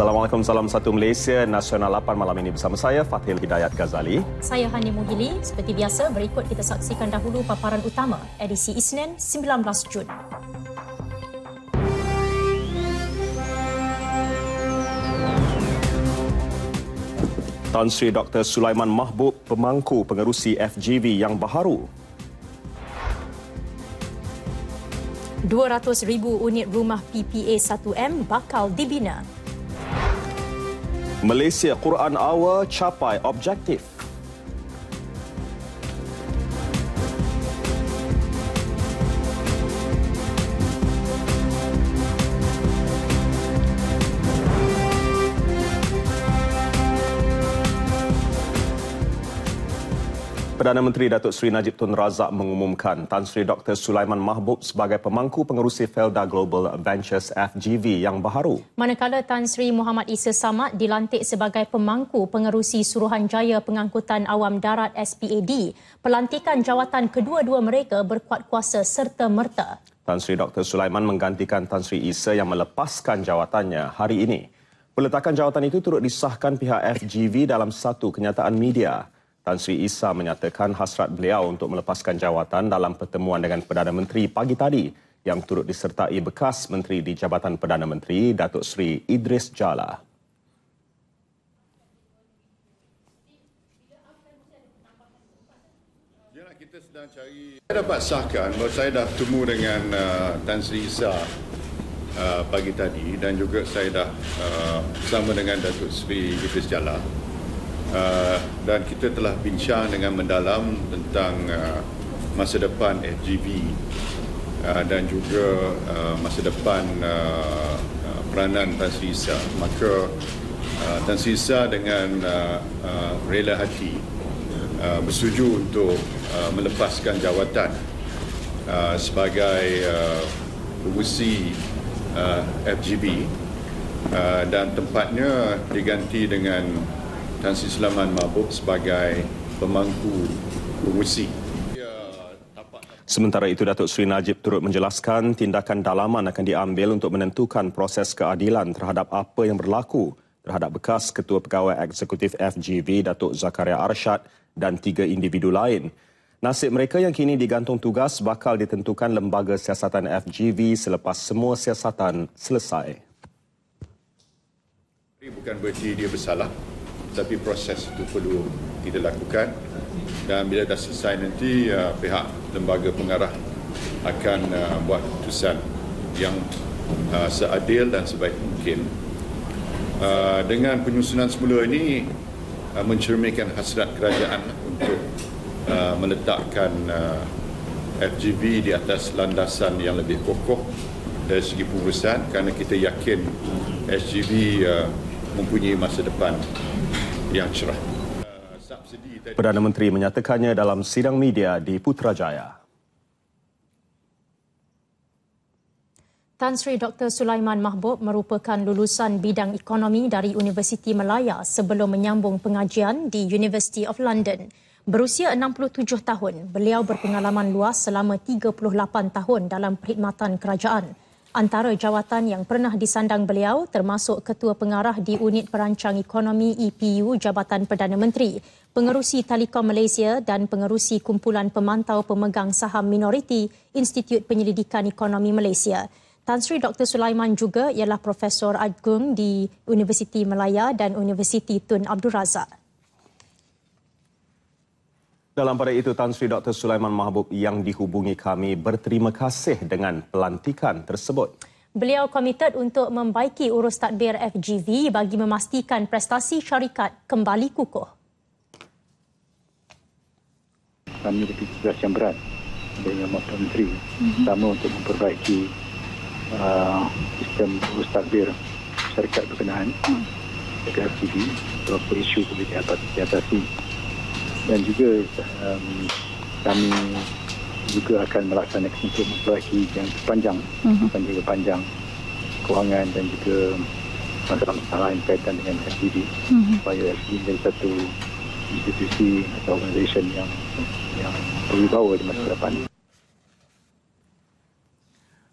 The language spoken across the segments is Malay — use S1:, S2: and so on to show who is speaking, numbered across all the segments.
S1: Assalamualaikum, salam satu Malaysia Nasional 8 malam ini bersama saya Fathil Hidayat Ghazali.
S2: Saya Hani Mugili. Seperti biasa, berikut kita saksikan dahulu paparan utama edisi Isnin 19 Jun.
S1: Tan Sri Dr. Sulaiman Mahbub, pemangku pengerusi FGV yang baharu.
S2: 200,000 unit rumah PPA 1M bakal dibina
S1: Malaysia Quran Hour capai objektif Perdana Menteri Datuk Seri Najib Tun Razak mengumumkan Tan Sri Dr. Sulaiman Mahbub sebagai pemangku pengerusi Felda Global Ventures FGV yang baharu.
S2: Manakala Tan Sri Muhammad Isa Samad dilantik sebagai pemangku pengerusi Suruhanjaya Pengangkutan Awam Darat SPAD, pelantikan jawatan kedua-dua mereka berkuat kuasa serta merta.
S1: Tan Sri Dr. Sulaiman menggantikan Tan Sri Isa yang melepaskan jawatannya hari ini. Peletakan jawatan itu turut disahkan pihak FGV dalam satu kenyataan media. Tan Sri Isa menyatakan hasrat beliau untuk melepaskan jawatan dalam pertemuan dengan Perdana Menteri pagi tadi yang turut disertai bekas menteri di Jabatan Perdana Menteri Datuk Sri Idris Jala.
S3: Saya dapat sahkan bahawa saya dah bertemu dengan uh, Tan Sri Isa uh, pagi tadi dan juga saya dah uh, bersama dengan Datuk Sri Idris Jala. Uh, dan kita telah bincang dengan mendalam tentang uh, masa depan FGV uh, dan juga masa depan peranan Tan Sri Isa. Maka Tan Sri Isa dengan rela hati uh, untuk melepaskan jawatan sebagai uh, pengusi FGB dan tempatnya diganti dengan Tan Sri Sulaiman Mahmud sebagai pemangku pengurusi.
S1: Sementara itu, Datuk Sri Najib turut menjelaskan tindakan dalaman akan diambil untuk menentukan proses keadilan terhadap apa yang berlaku terhadap bekas Ketua Pegawai Eksekutif FGV Datuk Zakaria Arshad dan tiga individu lain. Nasib mereka yang kini digantung tugas bakal ditentukan lembaga siasatan FGV selepas semua siasatan selesai.
S3: Bukan berarti dia bersalah. Tetapi proses itu perlu kita lakukan dan bila dah selesai nanti uh, pihak lembaga pengarah akan uh, buat keputusan yang uh, seadil dan sebaik mungkin uh, dengan penyusunan semula ini uh, mencerminkan hasrat kerajaan untuk uh, meletakkan uh, FGV di atas landasan yang lebih kokoh dari segi pengurusan kerana kita yakin SGV uh, mempunyai masa depan yang
S1: Perdana Menteri menyatakannya dalam sidang media di Putrajaya.
S2: Tan Sri Dr. Sulaiman Mahbub merupakan lulusan bidang ekonomi dari Universiti Melaya sebelum menyambung pengajian di University of London. Berusia 67 tahun, beliau berpengalaman luas selama 38 tahun dalam perkhidmatan kerajaan. Antara jawatan yang pernah disandang beliau termasuk Ketua Pengarah di Unit Perancang Ekonomi EPU Jabatan Perdana Menteri, Pengerusi Telekom Malaysia dan Pengerusi Kumpulan Pemantau Pemegang Saham Minoriti Institut Penyelidikan Ekonomi Malaysia. Tan Sri Dr. Sulaiman juga ialah Profesor Agung di Universiti Malaya dan Universiti Tun Abdul Razak.
S1: Dalam pada itu, Tan Sri Dr. Sulaiman Mahbub yang dihubungi kami berterima kasih dengan pelantikan tersebut.
S2: Beliau komited untuk membaiki urus tadbir FGV bagi memastikan prestasi syarikat kembali kukuh.
S4: Kami ada tugas yang berat
S5: dengan Mak Menteri. Mhm. Pertama untuk memperbaiki uh, sistem urus tadbir syarikat berkenaan. Hmm. FGV, beberapa isu boleh diatasi dan juga um, kami juga akan melaksanakan untuk memperbaiki yang sepanjang uh juga panjang kewangan dan juga masalah-masalah yang berkaitan dengan FDB mhm. supaya FDB menjadi satu
S1: institusi atau organisasi yang yang berwibawa di masa depan.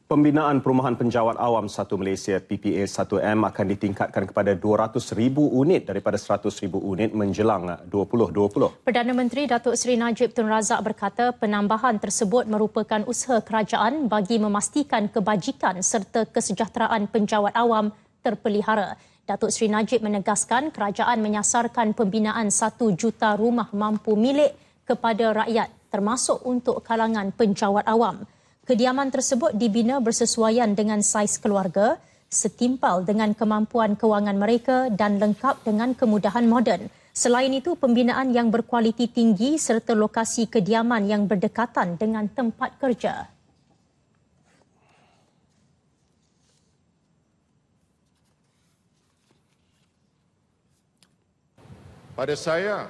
S1: Pembinaan Perumahan Penjawat Awam 1 Malaysia PPA 1M akan ditingkatkan kepada 200,000 unit daripada 100,000 unit menjelang 2020.
S2: Perdana Menteri Datuk Seri Najib Tun Razak berkata penambahan tersebut merupakan usaha kerajaan bagi memastikan kebajikan serta kesejahteraan penjawat awam terpelihara. Datuk Seri Najib menegaskan kerajaan menyasarkan pembinaan 1 juta rumah mampu milik kepada rakyat termasuk untuk kalangan penjawat awam. Kediaman tersebut dibina bersesuaian dengan saiz keluarga, setimpal dengan kemampuan kewangan mereka dan lengkap dengan kemudahan moden. Selain itu, pembinaan yang berkualiti tinggi serta lokasi kediaman yang berdekatan dengan tempat kerja.
S3: Pada saya,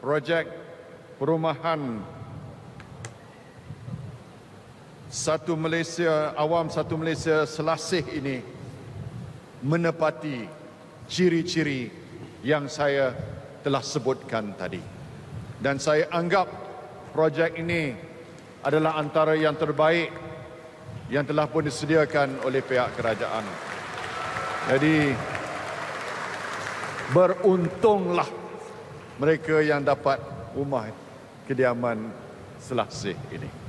S3: projek perumahan satu Malaysia Awam Satu Malaysia Selasih ini menepati ciri-ciri yang saya telah sebutkan tadi. Dan saya anggap projek ini adalah antara yang terbaik yang telah pun disediakan oleh pihak kerajaan. Jadi beruntunglah mereka yang dapat rumah kediaman Selasih ini.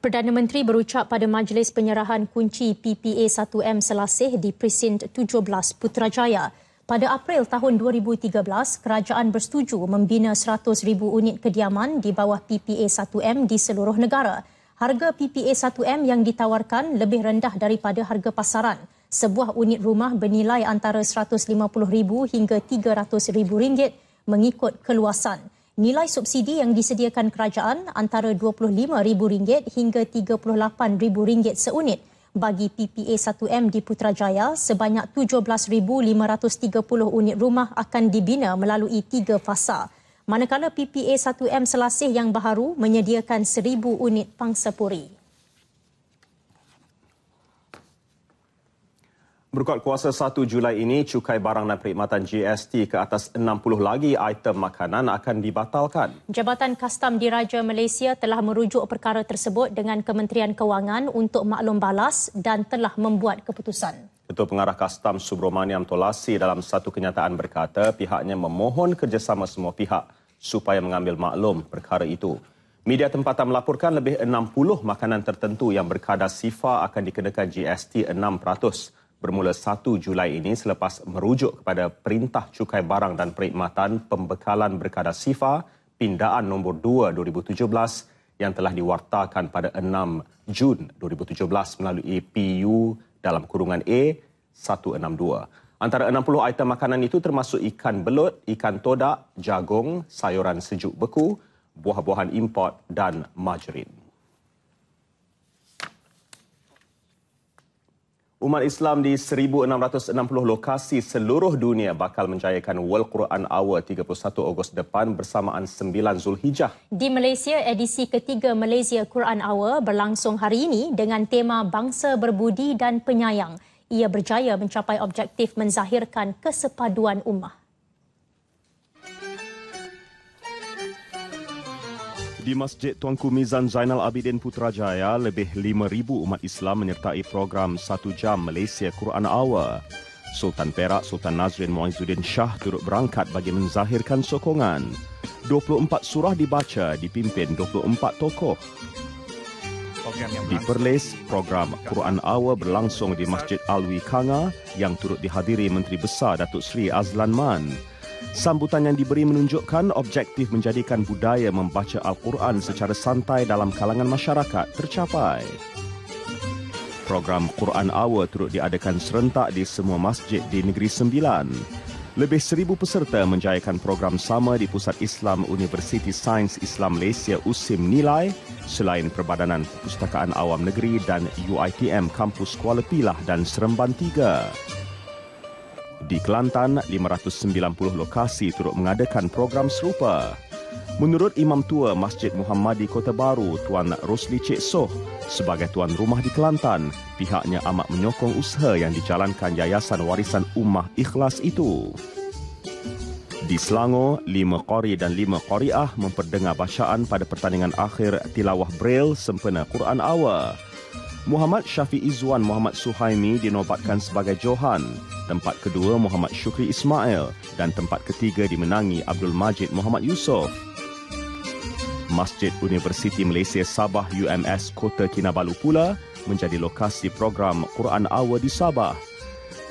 S2: Perdana Menteri berucap pada majlis penyerahan kunci PPA 1M Selasih di Presint 17 Putrajaya. Pada April tahun 2013, kerajaan bersetuju membina 100,000 unit kediaman di bawah PPA 1M di seluruh negara. Harga PPA 1M yang ditawarkan lebih rendah daripada harga pasaran. Sebuah unit rumah bernilai antara 150000 hingga 300,000 ringgit mengikut keluasan. Nilai subsidi yang disediakan kerajaan antara RM25,000 hingga RM38,000 seunit bagi PPA 1M di Putrajaya sebanyak 17,530 unit rumah akan dibina melalui tiga fasa. Manakala PPA 1M Selasih yang baharu menyediakan 1,000 unit pangsapuri.
S1: Berkat kuasa 1 Julai ini, cukai barang dan perkhidmatan GST ke atas 60 lagi item makanan akan dibatalkan.
S2: Jabatan Kastam Diraja Malaysia telah merujuk perkara tersebut dengan Kementerian Kewangan untuk maklum balas dan telah membuat keputusan.
S1: Ketua Pengarah Kastam Subramaniam Tolasi dalam satu kenyataan berkata pihaknya memohon kerjasama semua pihak supaya mengambil maklum perkara itu. Media tempatan melaporkan lebih 60 makanan tertentu yang berkadar sifar akan dikenakan GST 6% bermula 1 Julai ini selepas merujuk kepada Perintah Cukai Barang dan Perkhidmatan Pembekalan Berkadar SIFA Pindaan Nombor 2 2017 yang telah diwartakan pada 6 Jun 2017 melalui PU dalam kurungan A162. Antara 60 item makanan itu termasuk ikan belut, ikan todak, jagung, sayuran sejuk beku, buah-buahan import dan margarine. Umat Islam di 1660 lokasi seluruh dunia bakal menjayakan World Quran Hour 31 Ogos depan bersamaan 9 Zulhijjah.
S2: Di Malaysia, edisi ketiga Malaysia Quran Hour berlangsung hari ini dengan tema Bangsa Berbudi dan Penyayang. Ia berjaya mencapai objektif menzahirkan kesepaduan umat.
S1: Di Masjid Tuanku Mizan Zainal Abidin Putrajaya, lebih 5,000 umat Islam menyertai program Satu Jam Malaysia Quran Hour. Sultan Perak Sultan Nazrin Muizuddin Shah turut berangkat bagi menzahirkan sokongan. 24 surah dibaca dipimpin 24 tokoh. Di Perlis, program Quran Hour berlangsung di Masjid Alwi Kanga yang turut dihadiri Menteri Besar Datuk Seri Azlan Man. Sambutan yang diberi menunjukkan objektif menjadikan budaya membaca Al-Quran secara santai dalam kalangan masyarakat tercapai. Program Quran Hour turut diadakan serentak di semua masjid di Negeri Sembilan. Lebih seribu peserta menjayakan program sama di Pusat Islam Universiti Sains Islam Malaysia USIM Nilai selain Perbadanan Perpustakaan Awam Negeri dan UITM Kampus Kuala Pilah dan Seremban tiga. Di Kelantan, 590 lokasi turut mengadakan program serupa. Menurut Imam Tua Masjid Muhammad di Kota Baru, Tuan Rosli Cik Soh, sebagai tuan rumah di Kelantan, pihaknya amat menyokong usaha yang dijalankan Yayasan Warisan Ummah Ikhlas itu. Di Selangor, lima Qori dan lima Qoriah memperdengar bacaan pada pertandingan akhir Tilawah Braille sempena Quran Awal. Muhammad Syafiq Izzuan Muhammad Suhaimi dinobatkan sebagai Johan. Tempat kedua Muhammad Syukri Ismail dan tempat ketiga dimenangi Abdul Majid Muhammad Yusof. Masjid Universiti Malaysia Sabah UMS Kota Kinabalu pula menjadi lokasi program Quran Hour di Sabah.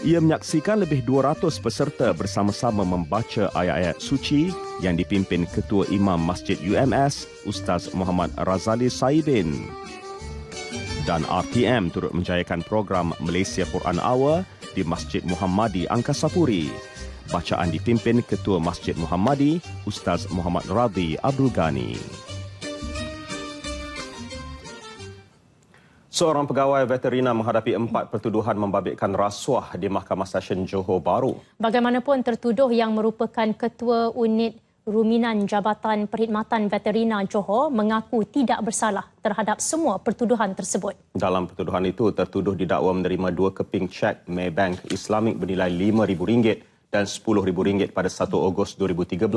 S1: Ia menyaksikan lebih 200 peserta bersama-sama membaca ayat-ayat suci yang dipimpin Ketua Imam Masjid UMS Ustaz Muhammad Razali Saidin dan RTM turut menjayakan program Malaysia Quran Hour di Masjid Muhammadi Angkasa Puri. Bacaan dipimpin Ketua Masjid Muhammadi, Ustaz Muhammad Radhi Abdul Ghani. Seorang pegawai veterina menghadapi empat pertuduhan membabitkan rasuah di Mahkamah Stesen Johor Baru.
S2: Bagaimanapun, tertuduh yang merupakan ketua unit Ruminan Jabatan Perkhidmatan Veterina Johor mengaku tidak bersalah terhadap semua pertuduhan tersebut.
S1: Dalam pertuduhan itu, tertuduh didakwa menerima dua keping cek Maybank Islamik bernilai RM5,000 dan RM10,000 pada 1 Ogos 2013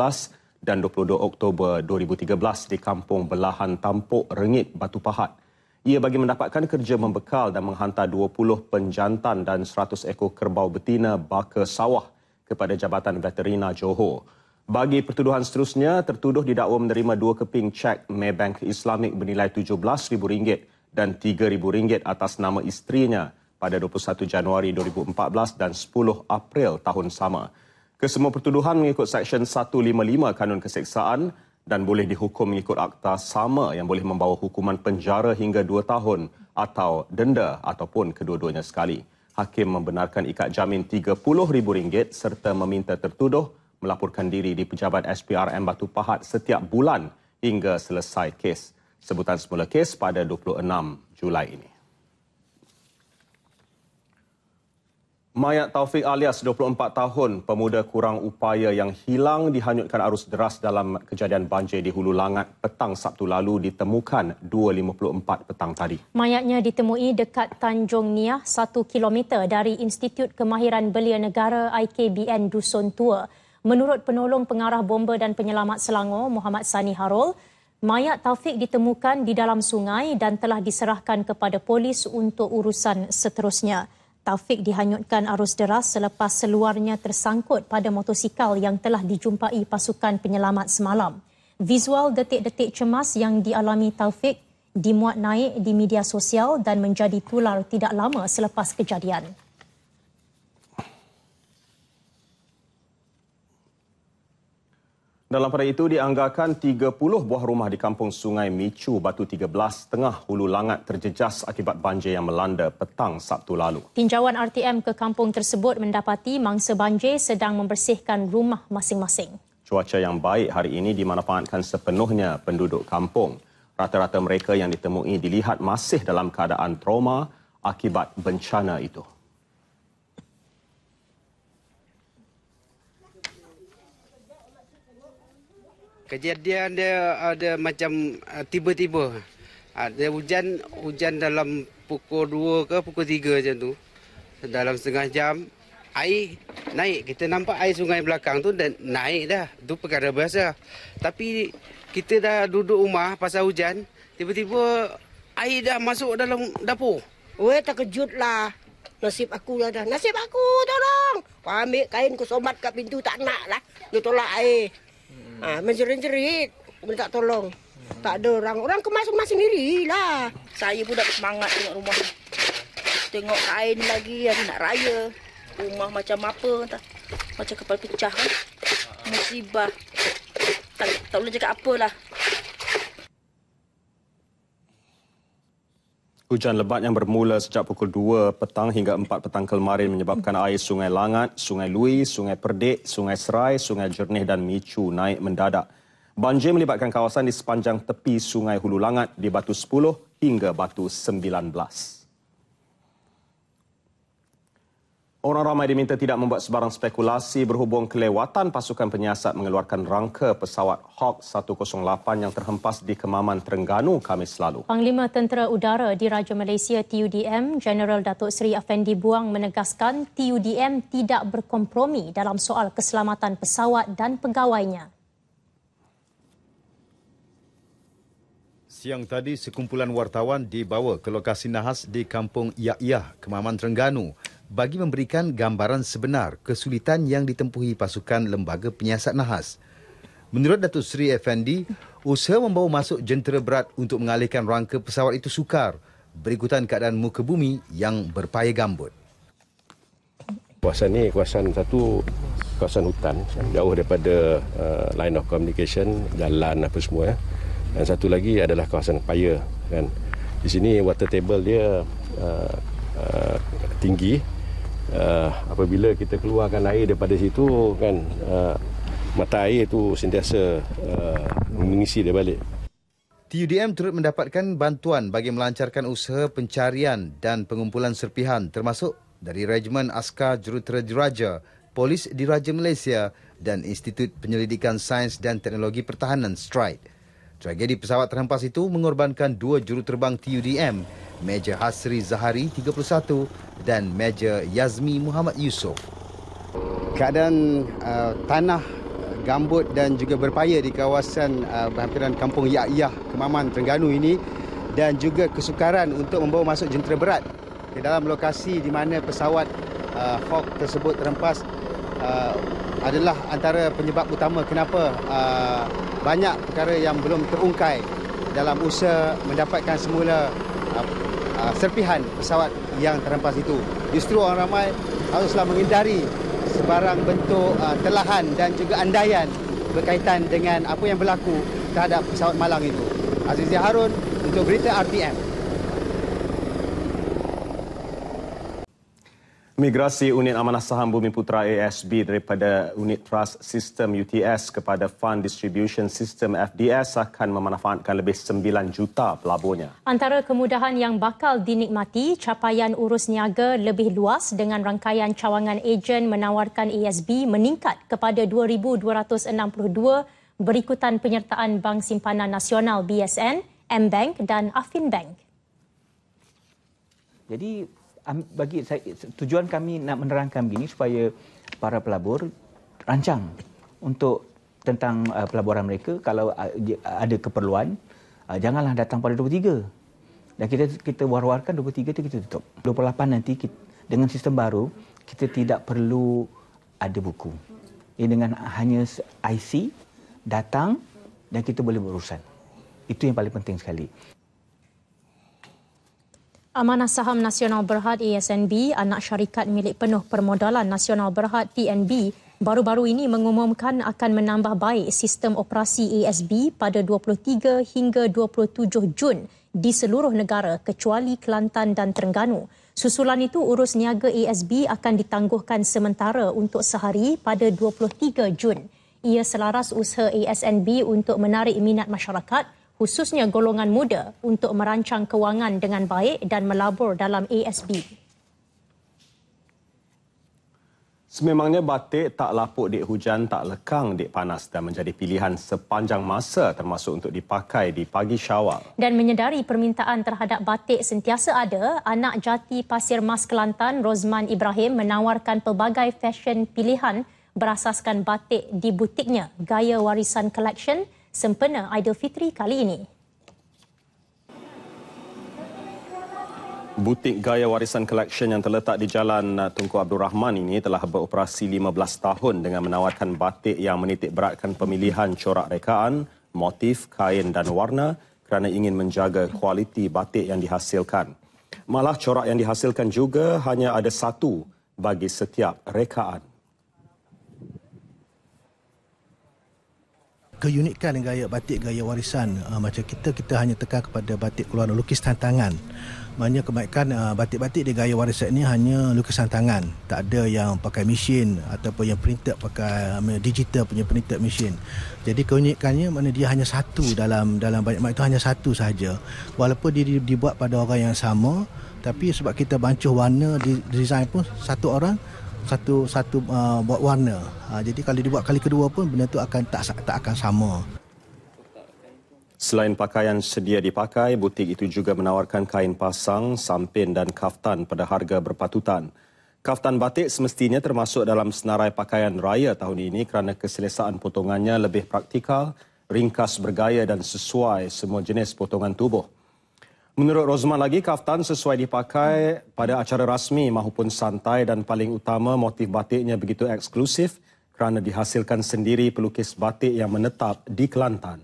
S1: dan 22 Oktober 2013 di Kampung Belahan Tampuk Rengit Batu Pahat. Ia bagi mendapatkan kerja membekal dan menghantar 20 penjantan dan 100 ekor kerbau betina baka sawah kepada Jabatan Veterina Johor. Bagi pertuduhan seterusnya, tertuduh didakwa menerima dua keping cek Maybank Islamik bernilai rm ringgit dan rm ringgit atas nama isterinya pada 21 Januari 2014 dan 10 April tahun sama. Kesemua pertuduhan mengikut Seksyen 155 Kanun Keseksaan dan boleh dihukum mengikut akta sama yang boleh membawa hukuman penjara hingga dua tahun atau denda ataupun kedua-duanya sekali. Hakim membenarkan ikat jamin rm ringgit serta meminta tertuduh melaporkan diri di pejabat SPRM Batu Pahat setiap bulan hingga selesai kes. Sebutan semula kes pada 26 Julai ini. Mayat Taufik alias 24 tahun, pemuda kurang upaya yang hilang dihanyutkan arus deras dalam kejadian banjir di Hulu Langat petang Sabtu lalu ditemukan 2.54 petang tadi.
S2: Mayatnya ditemui dekat Tanjung Nia 1 km dari Institut Kemahiran Belia Negara IKBN Dusun Tua. Menurut penolong pengarah bomba dan penyelamat Selangor, Muhammad Sani Harol, mayat Taufik ditemukan di dalam sungai dan telah diserahkan kepada polis untuk urusan seterusnya. Taufik dihanyutkan arus deras selepas seluarnya tersangkut pada motosikal yang telah dijumpai pasukan penyelamat semalam. Visual detik-detik cemas yang dialami Taufik dimuat naik di media sosial dan menjadi tular tidak lama selepas kejadian.
S1: Dalam pada itu dianggarkan 30 buah rumah di kampung Sungai Micu Batu 13 tengah hulu langat terjejas akibat banjir yang melanda petang Sabtu lalu.
S2: Tinjauan RTM ke kampung tersebut mendapati mangsa banjir sedang membersihkan rumah masing-masing.
S1: Cuaca yang baik hari ini dimanfaatkan sepenuhnya penduduk kampung. Rata-rata mereka yang ditemui dilihat masih dalam keadaan trauma akibat bencana itu.
S4: Kejadian dia ada macam ah, tiba-tiba. Ada ah, hujan, hujan dalam pukul 2 ke pukul 3 macam tu. Dalam setengah jam, air naik. Kita nampak air sungai belakang tu dan naik dah. tu perkara biasa. Tapi kita dah duduk rumah pasal hujan, tiba-tiba air dah masuk dalam dapur. Weh terkejut lah.
S2: Nasib aku lah dah. Nasib aku tolong. Kau ambil kain kau somat kat pintu tak nak lah. Dia tolak air. Ha, menjerit-jerit minta tolong. Hmm. Tak ada orang. Orang kemas rumah lah. Saya pun dah semangat tengok rumah. Tengok kain lagi
S4: yang nak raya. Rumah macam apa entah. Macam kepala pecah kan. Musibah. Tak, tak boleh cakap apalah.
S1: Hujan lebat yang bermula sejak pukul 2 petang hingga 4 petang kemarin menyebabkan air Sungai Langat, Sungai Lui, Sungai Perdik, Sungai Serai, Sungai Jernih dan Micu naik mendadak. Banjir melibatkan kawasan di sepanjang tepi Sungai Hulu Langat di Batu 10 hingga Batu 19. Orang ramai diminta tidak membuat sebarang spekulasi berhubung kelewatan pasukan penyiasat mengeluarkan rangka pesawat Hawk 108 yang terhempas di Kemaman Terengganu Khamis lalu.
S2: Panglima Tentera Udara di Raja Malaysia TUDM, General Datuk Seri Afendi Buang menegaskan TUDM tidak berkompromi dalam soal keselamatan pesawat dan pegawainya.
S4: Siang tadi, sekumpulan wartawan dibawa ke lokasi nahas di Kampung Yak Yah, Kemaman Terengganu bagi memberikan gambaran sebenar kesulitan yang ditempuhi pasukan lembaga penyiasat nahas. Menurut Datuk Seri Effendi, usaha membawa masuk jentera berat untuk mengalihkan rangka pesawat itu sukar berikutan keadaan muka bumi yang berpaya gambut.
S1: Kawasan ini kawasan satu kawasan hutan jauh daripada uh, line of communication jalan apa semua eh. dan satu lagi adalah kawasan paya kan di sini water table dia uh, uh, tinggi
S4: uh, apabila kita keluarkan air daripada situ kan uh, mata air itu sentiasa uh, mengisi dia balik. TUDM turut mendapatkan bantuan bagi melancarkan usaha pencarian dan pengumpulan serpihan termasuk dari Regimen Askar Jurutera Diraja, Polis Diraja Malaysia dan Institut Penyelidikan Sains dan Teknologi Pertahanan STRIDE. Tragedi pesawat terhempas itu mengorbankan dua juruterbang TUDM, Major Hasri Zahari 31 dan Major Yazmi Muhammad Yusof. Keadaan uh, tanah gambut dan juga berpaya di kawasan uh, berhampiran kampung Ya'iyah Kemaman Terengganu ini dan juga kesukaran untuk membawa masuk jentera berat ke dalam lokasi di mana pesawat uh, Hawk tersebut terhempas uh, adalah antara penyebab utama kenapa uh, banyak perkara yang belum terungkai dalam usaha mendapatkan semula uh, uh, serpihan pesawat yang terhempas itu. Justru orang ramai haruslah menghindari sebarang bentuk uh, telahan dan juga andaian berkaitan dengan apa yang berlaku terhadap pesawat malang itu. Azizi Harun untuk berita RTM.
S1: Migrasi unit amanah saham Bumi Putra ASB daripada unit trust system UTS kepada fund distribution system FDS akan memanfaatkan lebih 9 juta pelaburnya.
S2: Antara kemudahan yang bakal dinikmati, capaian urus niaga lebih luas dengan rangkaian cawangan ejen menawarkan ASB meningkat kepada 2,262 berikutan penyertaan Bank Simpanan Nasional BSN, M-Bank dan Afin Bank.
S5: Jadi bagi saya tujuan kami nak menerangkan begini supaya para pelabur rancang untuk tentang uh, pelaburan mereka kalau uh, ada keperluan uh, janganlah datang pada 23 dan kita kita war-warkan 23 itu kita tutup 28 nanti kita, dengan sistem baru kita tidak perlu ada buku ini dengan hanya IC datang dan kita boleh berurusan itu yang paling penting sekali
S2: Amanah Saham Nasional Berhad ASNB, anak syarikat milik penuh permodalan Nasional Berhad TNB, baru-baru ini mengumumkan akan menambah baik sistem operasi ASB pada 23 hingga 27 Jun di seluruh negara kecuali Kelantan dan Terengganu. Susulan itu urus niaga ASB akan ditangguhkan sementara untuk sehari pada 23 Jun. Ia selaras usaha ASNB untuk menarik minat masyarakat khususnya golongan muda untuk merancang kewangan dengan baik dan melabur dalam ASB.
S1: Sememangnya batik tak lapuk dek hujan, tak lekang dek panas dan menjadi pilihan sepanjang masa termasuk untuk dipakai di pagi syawal.
S2: Dan menyedari permintaan terhadap batik sentiasa ada, anak jati Pasir Mas Kelantan Rosman Ibrahim menawarkan pelbagai fashion pilihan berasaskan batik di butiknya, Gaya Warisan Collection sempena Aidilfitri kali ini.
S1: Butik Gaya Warisan Collection yang terletak di Jalan Tunku Abdul Rahman ini telah beroperasi 15 tahun dengan menawarkan batik yang menitik beratkan pemilihan corak rekaan, motif, kain dan warna kerana ingin menjaga kualiti batik yang dihasilkan. Malah corak yang dihasilkan juga hanya ada satu bagi setiap rekaan.
S5: keunikan gaya batik gaya warisan uh, macam kita kita hanya teka kepada batik keluar lukis tangan maknanya kebaikan uh, batik-batik di gaya warisan ini hanya lukisan tangan tak ada yang pakai mesin ataupun yang printer pakai uh, digital punya printer mesin jadi keunikannya mana dia hanya satu dalam dalam banyak itu hanya satu sahaja walaupun dia dibuat pada orang yang sama tapi sebab kita bancuh warna di, design pun satu orang satu satu uh, buat warna. Uh, jadi kalau dibuat kali kedua pun benda tu akan tak tak akan sama.
S1: Selain pakaian sedia dipakai, butik itu juga menawarkan kain pasang, sampin dan kaftan pada harga berpatutan. Kaftan batik semestinya termasuk dalam senarai pakaian raya tahun ini kerana keselesaan potongannya lebih praktikal, ringkas bergaya dan sesuai semua jenis potongan tubuh. Menurut Rozman lagi, kaftan sesuai dipakai pada acara rasmi maupun santai dan paling utama motif batiknya begitu eksklusif kerana dihasilkan sendiri pelukis batik yang menetap di Kelantan.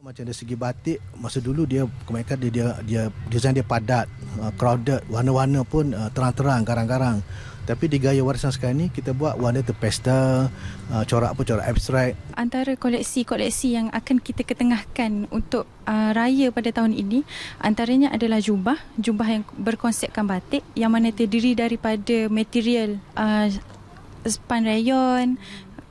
S5: Macam dari segi batik, masa dulu dia kemarin dia, dia desain dia padat, eh, crowded, warna-warna pun eh, terang-terang, garang-garang. terang terang garang garang tapi di gaya warisan sekarang ni kita buat warna terpesta, uh, corak pun corak abstrak.
S4: Antara koleksi-koleksi yang akan kita ketengahkan untuk uh, raya pada tahun ini, antaranya adalah jubah, jubah yang berkonsepkan batik yang mana terdiri daripada material uh, span rayon,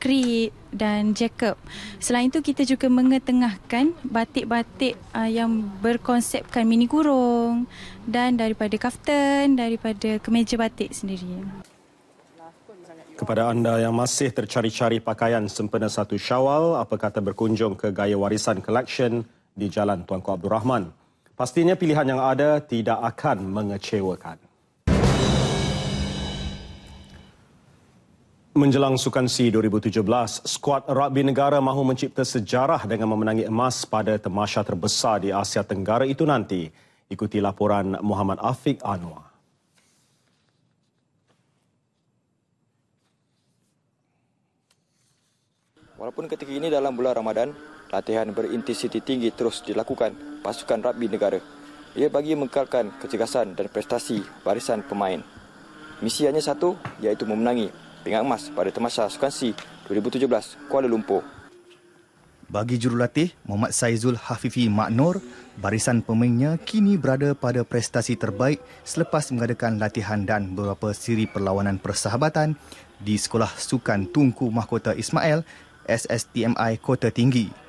S4: Creed dan Jacob. Selain itu kita juga mengetengahkan batik-batik uh, yang berkonsepkan mini kurung dan daripada kaftan, daripada kemeja batik sendiri.
S1: Kepada anda yang masih tercari-cari pakaian sempena satu syawal, apa kata berkunjung ke Gaya Warisan Collection di Jalan Tuanku Abdul Rahman? Pastinya pilihan yang ada tidak akan mengecewakan. Menjelang Sukan C 2017, skuad rugby negara mahu mencipta sejarah dengan memenangi emas pada temasha terbesar di Asia Tenggara itu nanti. Ikuti laporan Muhammad Afiq Anwar.
S5: Walaupun ketika ini dalam bulan Ramadan, latihan berintensiti tinggi terus dilakukan pasukan rugby negara. Ia bagi mengekalkan kecegasan dan prestasi barisan pemain. Misi hanya satu, iaitu memenangi pingat emas pada Temasha Sukansi 2017 Kuala Lumpur. Bagi jurulatih Muhammad Saizul Hafifi Maknor, barisan pemainnya kini berada pada prestasi terbaik selepas mengadakan latihan dan beberapa siri perlawanan persahabatan di Sekolah Sukan Tungku Mahkota Ismail SSTMI Kota Tinggi.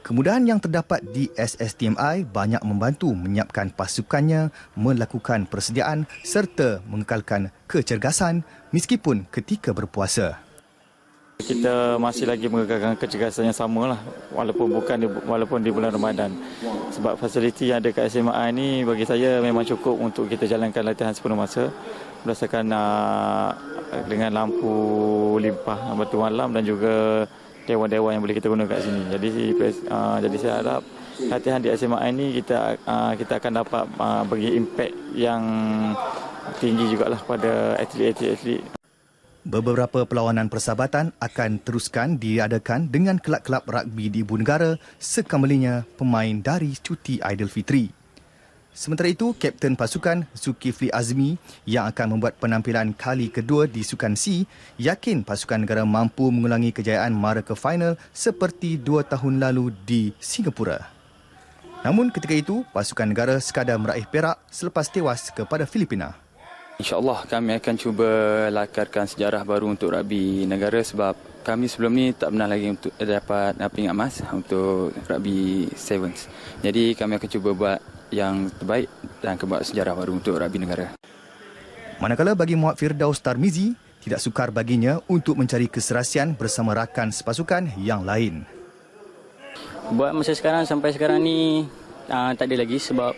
S5: Kemudahan yang terdapat di SSTMI banyak membantu menyiapkan pasukannya melakukan persediaan serta mengekalkan kecergasan meskipun ketika berpuasa. Kita masih lagi mengekalkan kecergasan yang sama lah walaupun bukan di, walaupun di bulan Ramadan. Sebab fasiliti yang ada kat SMA ini bagi saya memang cukup untuk kita jalankan latihan sepenuh masa berdasarkan uh, dengan lampu limpah batu malam dan juga dewan-dewan yang boleh kita guna kat sini. Jadi uh, jadi saya harap latihan di SMA ini kita uh, kita akan dapat uh, ah, bagi impak yang tinggi juga lah pada atlet-atlet. Beberapa perlawanan persahabatan akan teruskan diadakan dengan kelab-kelab rugby di ibu negara sekamalinya pemain dari cuti Aidilfitri. Fitri. Sementara itu, Kapten Pasukan Zulkifli Azmi yang akan membuat penampilan kali kedua di Sukan Sea yakin pasukan negara mampu mengulangi kejayaan mara ke final seperti dua tahun lalu di Singapura. Namun ketika itu, pasukan negara sekadar meraih perak selepas tewas kepada Filipina. InsyaAllah kami akan cuba lakarkan sejarah baru untuk rugby negara sebab kami sebelum ni tak pernah lagi untuk dapat apa pingat emas untuk rugby sevens. Jadi kami akan cuba buat yang terbaik dan kebuat sejarah baru untuk Rabi negara. Manakala bagi Muhammad Firdaus Tarmizi, tidak sukar baginya untuk mencari keserasian bersama rakan sepasukan yang lain.
S4: Buat masa sekarang sampai sekarang ni uh, tak ada lagi sebab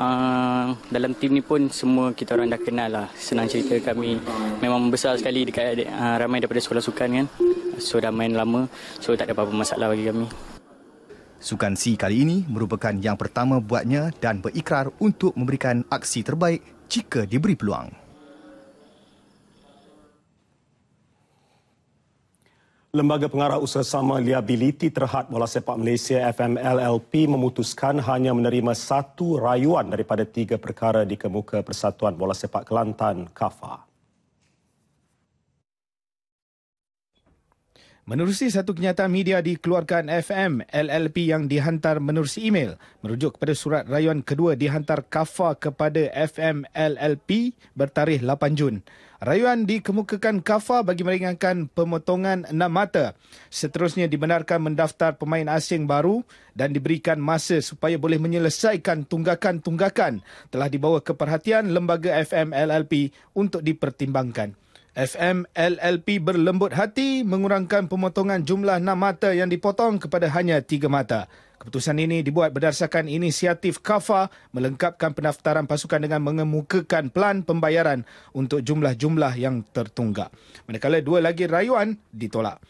S4: uh, dalam tim ni pun semua kita orang dah kenal lah. Senang cerita kami memang besar sekali dekat uh, ramai daripada sekolah sukan kan. So dah main lama. So tak ada apa-apa masalah bagi kami.
S5: Sukan C kali ini merupakan yang pertama buatnya dan berikrar untuk memberikan aksi terbaik
S1: jika diberi peluang. Lembaga Pengarah Usaha Sama Liability Terhad Bola Sepak Malaysia FMLLP memutuskan hanya menerima satu rayuan daripada tiga perkara di kemuka Persatuan Bola Sepak Kelantan, KAFA.
S5: Menerusi satu kenyataan media dikeluarkan FM, LLP yang dihantar menerusi email merujuk kepada surat rayuan kedua dihantar KAFA kepada FM, LLP bertarikh 8 Jun. Rayuan dikemukakan KAFA bagi meringankan pemotongan enam mata. Seterusnya dibenarkan mendaftar pemain asing baru dan diberikan masa supaya boleh menyelesaikan tunggakan-tunggakan telah dibawa ke perhatian lembaga FM, LLP untuk dipertimbangkan. FM LLP berlembut hati mengurangkan pemotongan jumlah enam mata yang dipotong kepada hanya tiga mata. Keputusan ini dibuat berdasarkan inisiatif KAFA melengkapkan pendaftaran pasukan dengan mengemukakan pelan pembayaran untuk jumlah-jumlah yang tertunggak. Manakala dua lagi rayuan ditolak.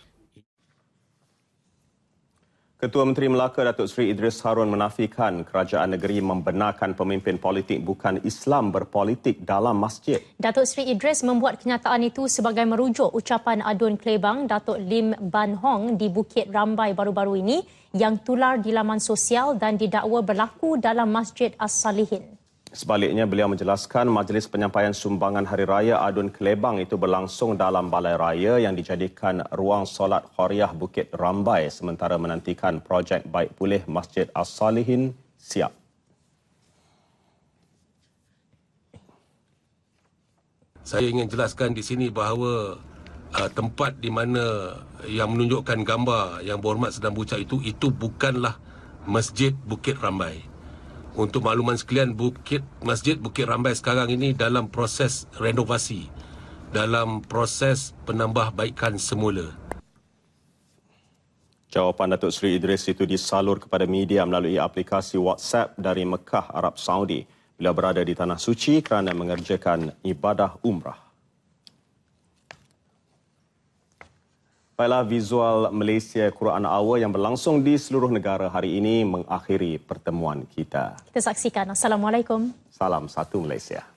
S1: Ketua Menteri Melaka Datuk Seri Idris Harun menafikan kerajaan negeri membenarkan pemimpin politik bukan Islam berpolitik dalam masjid.
S2: Datuk Seri Idris membuat kenyataan itu sebagai merujuk ucapan adun Klebang Datuk Lim Ban Hong di Bukit Rambai baru-baru ini yang tular di laman sosial dan didakwa berlaku dalam Masjid As-Salihin.
S1: Sebaliknya, beliau menjelaskan majlis penyampaian sumbangan Hari Raya Adun Kelebang itu berlangsung dalam Balai Raya yang dijadikan ruang solat Khoriah Bukit Rambai sementara menantikan projek baik pulih Masjid As-Salihin siap. Saya ingin jelaskan di sini bahawa uh,
S5: tempat di mana yang menunjukkan gambar yang berhormat sedang bucak itu, itu bukanlah
S1: Masjid Bukit Rambai. Untuk makluman sekalian, Bukit Masjid Bukit Rambai sekarang ini dalam proses renovasi. Dalam proses penambahbaikan semula. Jawapan Datuk Seri Idris itu disalur kepada media melalui aplikasi WhatsApp dari Mekah, Arab Saudi. Beliau berada di Tanah Suci kerana mengerjakan ibadah umrah. Baiklah, visual Malaysia Quran Hour yang berlangsung di seluruh negara hari ini mengakhiri pertemuan kita.
S2: Kita saksikan. Assalamualaikum.
S1: Salam satu Malaysia.